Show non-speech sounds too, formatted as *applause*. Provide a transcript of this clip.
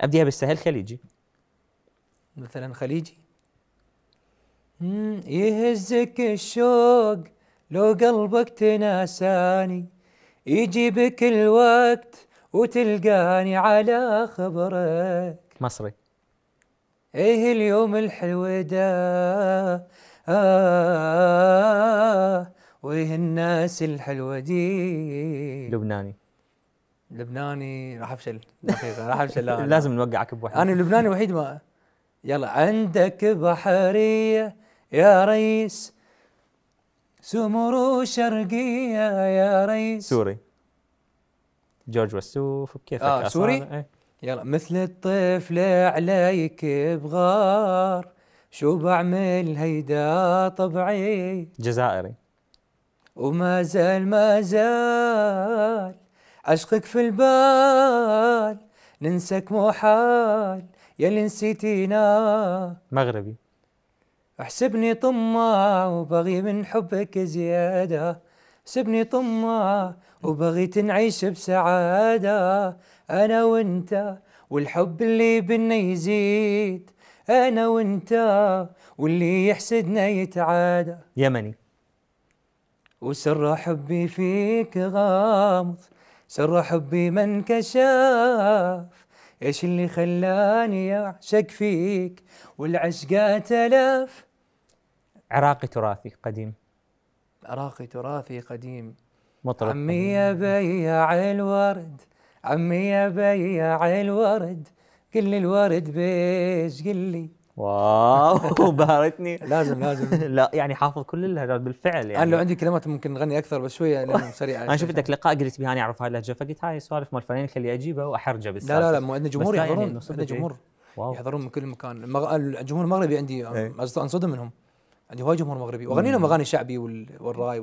ابديها بالسهل خليجي مثلا خليجي يهزك الشوق لو قلبك تناساني يجي بك الوقت وتلقاني على خبرك مصري ايه اليوم الحلو ده آه ويه الناس الحلوة دي لبناني لبناني راح افشل دقيقه راح افشل لا *laughs* لازم نوقعك بواحد انا لبناني وحيد ما يلا عندك بحريه يا ريس سمر شرقيه يا ريس سوري جورج وسوف كيف آه سوري إيه؟ يلا مثل الطفل عليك بغار شو بعمل هيدا طبعي جزائري وما زال ما زال عشقك في البال ننساك مو حال اللي نسيتينا مغربي احسبني طماع وبغي من حبك زيادة احسبني طماع وبغي تنعيش بسعادة أنا وأنت والحب اللي بينا يزيد أنا وأنت واللي يحسدنا يتعادى يمني وسر حبي فيك غامض سر حبي ما انكشف ايش اللي خلاني اعشق فيك والعشق تلف عراقي تراثي قديم عراقي تراثي قديم مطرب عمي يا بياع الورد عمي يا بياع الورد قل الورد بيش قل لي واو *laughs* بهرتني لازم لازم *laughs* لا يعني حافظ كل اللهجات بالفعل يعني انا لو يعني. عندي كلمات ممكن نغني اكثر بس شويه لانه *laughs* سريعه انا شفت لك لقاء قلت بهاني اعرف هاي اللهجه فقلت هاي سوالف مال الفنانين خلي اجيبها واحرجه بس لا لا لا مو عندنا جمهور يحضرون عندنا إيه. جمهور يحضرون من كل مكان الجمهور المغربي عندي إيه. انصدم منهم عندي هواي جمهور مغربي واغني لهم اغاني شعبي والراي